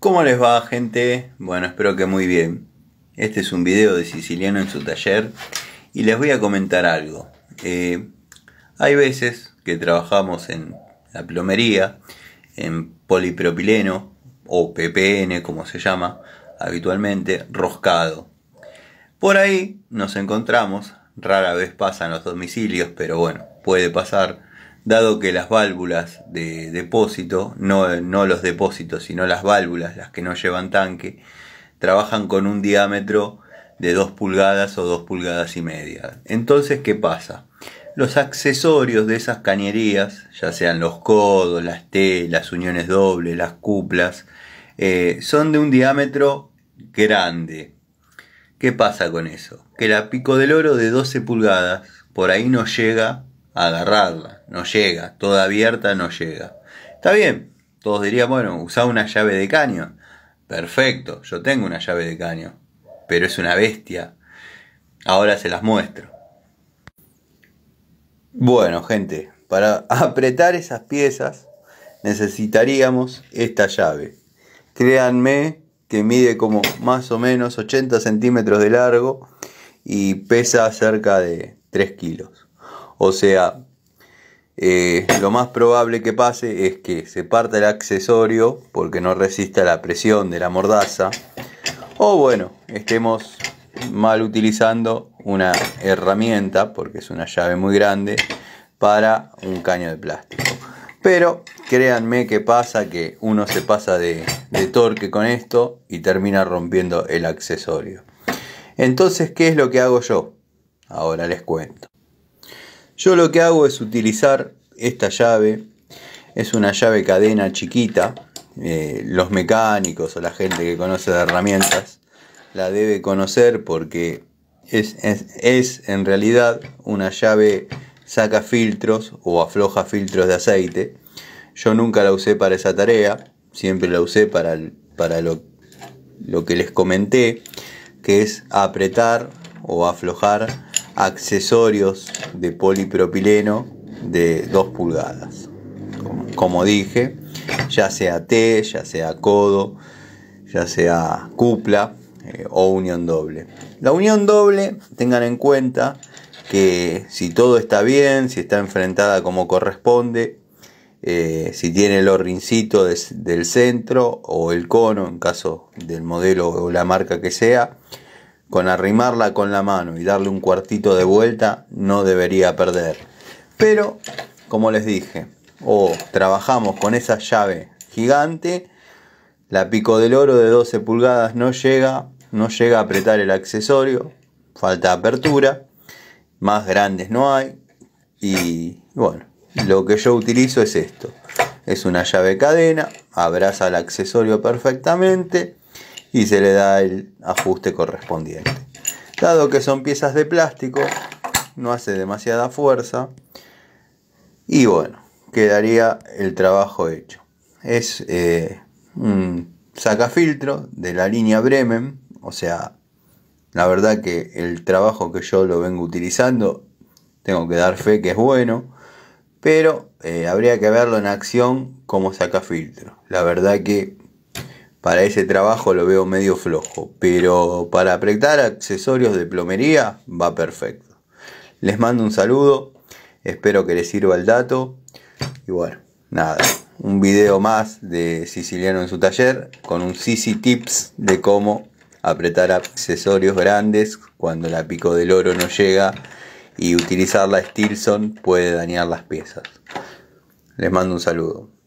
¿Cómo les va gente? Bueno, espero que muy bien. Este es un video de Siciliano en su taller y les voy a comentar algo. Eh, hay veces que trabajamos en la plomería, en polipropileno o PPN como se llama habitualmente, roscado. Por ahí nos encontramos, rara vez pasan los domicilios, pero bueno, puede pasar dado que las válvulas de depósito, no, los depósitos, sino las válvulas, las que no llevan tanque, trabajan con un diámetro de 2 pulgadas o 2 pulgadas y media. Entonces, ¿qué pasa? Los accesorios de esas cañerías, ya sean los codos, las T, las uniones dobles, las cuplas, eh, son de un diámetro grande. ¿Qué pasa con eso? Que la pico del oro de 12 pulgadas por ahí no llega agarrarla. No llega, toda abierta no llega. Está bien, todos dirían, bueno, usad una llave de caño. Perfecto, yo tengo una llave de caño, pero es una bestia. Ahora se las muestro. Bueno, gente, para apretar esas piezas necesitaríamos esta llave. Créanme que mide como más o menos 80 centímetros de largo y pesa cerca de 3 kilos. O sea, eh, lo más probable que pase es que se parta el accesorio porque no resista la presión de la mordaza. O bueno, estemos mal utilizando una herramienta, porque es una llave muy grande, para un caño de plástico. Pero créanme que pasa que uno se pasa de, torque con esto y termina rompiendo el accesorio. Entonces, ¿qué es lo que hago yo? Ahora les cuento. Yo lo que hago es utilizar esta llave, es una llave cadena chiquita, eh, los mecánicos o la gente que conoce de herramientas la debe conocer porque es, en realidad una llave saca filtros o afloja filtros de aceite. Yo nunca la usé para esa tarea, siempre la usé para, para lo, lo que les comenté, que es apretar o aflojar accesorios de polipropileno de 2 pulgadas. Como, dije, ya sea T, ya sea codo, ya sea cupla eh, o unión doble. La unión doble, tengan en cuenta que si todo está bien, si está enfrentada como corresponde, eh, si tiene el rincitos del centro o el cono en caso del modelo o la marca que sea, con arrimarla con la mano y darle un cuartito de vuelta no debería perder. Pero, como les dije, o trabajamos con esa llave gigante, la pico del oro de 12 pulgadas no llega, no llega a apretar el accesorio, falta apertura, más grandes no hay y bueno, lo que yo utilizo es esto. Es una llave cadena, abraza el accesorio perfectamente y se le da el ajuste correspondiente. Dado que son piezas de plástico, no hace demasiada fuerza y bueno, quedaría el trabajo hecho. Es eh, un sacafiltro de la línea Bremen, o sea, la verdad que el trabajo que yo lo vengo utilizando, tengo que dar fe que es bueno, pero eh, habría que verlo en acción como saca filtro. La verdad que para ese trabajo lo veo medio flojo, pero para apretar accesorios de plomería va perfecto. Les mando un saludo, espero que les sirva el dato. Y bueno, nada, un video más de Siciliano en su taller con un CC Tips de cómo apretar accesorios grandes cuando la pico del oro no llega y utilizar la Stilson puede dañar las piezas. Les mando un saludo.